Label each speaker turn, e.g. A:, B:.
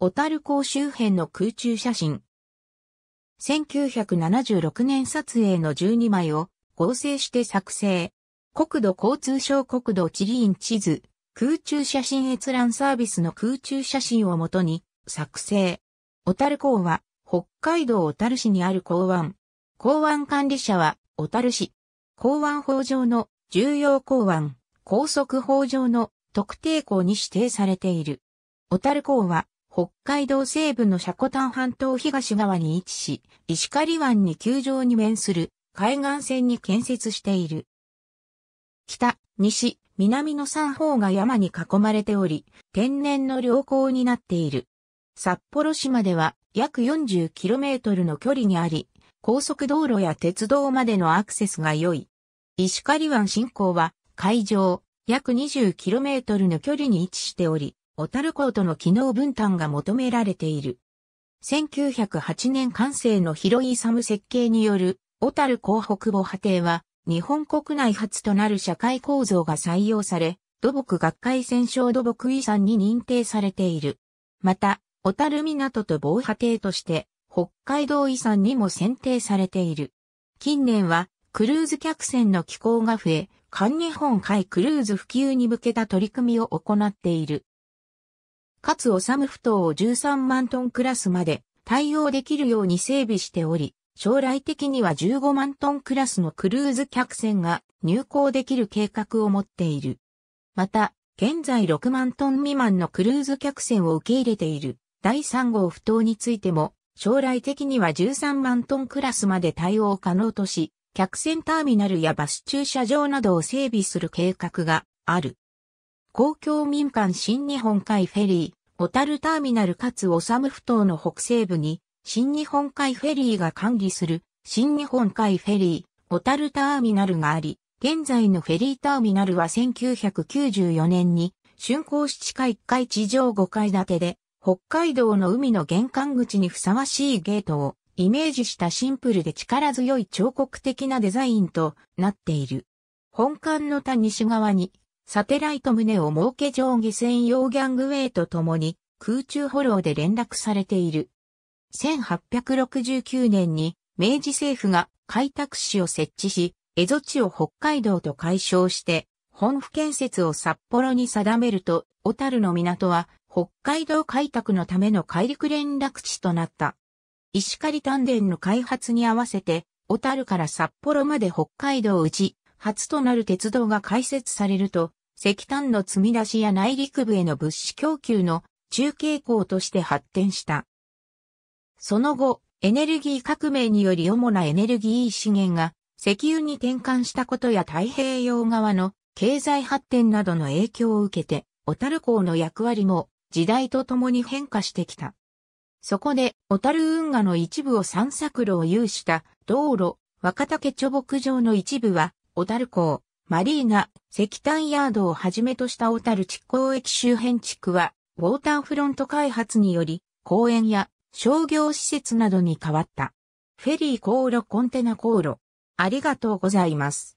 A: 小樽港周辺の空中写真。1976年撮影の12枚を合成して作成。国土交通省国土地理院地図、空中写真閲覧サービスの空中写真をもとに作成。小樽港は北海道小樽市にある港湾。港湾管理者は小樽市。港湾法上の重要港湾、高速法上の特定港に指定されている。小樽港は北海道西部のシャコタン半島東側に位置し、石狩湾に球場に面する海岸線に建設している。北、西、南の三方が山に囲まれており、天然の良好になっている。札幌市までは約 40km の距離にあり、高速道路や鉄道までのアクセスが良い。石狩湾振興は海上約 20km の距離に位置しており、小樽港との機能分担が求められている。1908年完成の広いサム設計による小樽港北部波堤は日本国内初となる社会構造が採用され、土木学会戦勝土木遺産に認定されている。また、小樽港と防波堤として北海道遺産にも選定されている。近年はクルーズ客船の寄港が増え、環日本海クルーズ普及に向けた取り組みを行っている。かつサム不頭を13万トンクラスまで対応できるように整備しており、将来的には15万トンクラスのクルーズ客船が入港できる計画を持っている。また、現在6万トン未満のクルーズ客船を受け入れている第3号不頭についても、将来的には13万トンクラスまで対応可能とし、客船ターミナルやバス駐車場などを整備する計画がある。公共民間新日本海フェリー、小樽ターミナルかつむふ頭の北西部に、新日本海フェリーが管理する、新日本海フェリー、小樽ターミナルがあり、現在のフェリーターミナルは1994年に、竣工七地下1階地上5階建てで、北海道の海の玄関口にふさわしいゲートをイメージしたシンプルで力強い彫刻的なデザインとなっている。本館の田西側にサテライト胸を設け上下専用ギャングウェイと共に空中フォローで連絡されている。1869年に明治政府が開拓市を設置し、蝦夷地を北海道と解消して、本府建設を札幌に定めると、小樽の港は北海道開拓のための海陸連絡地となった。石狩丹田の開発に合わせて、小樽から札幌まで北海道ち、初となる鉄道が開設されると、石炭の積み出しや内陸部への物資供給の中継港として発展した。その後、エネルギー革命により主なエネルギー資源が石油に転換したことや太平洋側の経済発展などの影響を受けて、小樽港の役割も時代とともに変化してきた。そこで、小樽運河の一部を散策路を有した道路、若竹貯木場の一部は小樽港、マリーナ、石炭ヤードをはじめとした小樽地港駅周辺地区は、ウォーターフロント開発により、公園や商業施設などに変わった。フェリー航路コンテナ航路。ありがとうございます。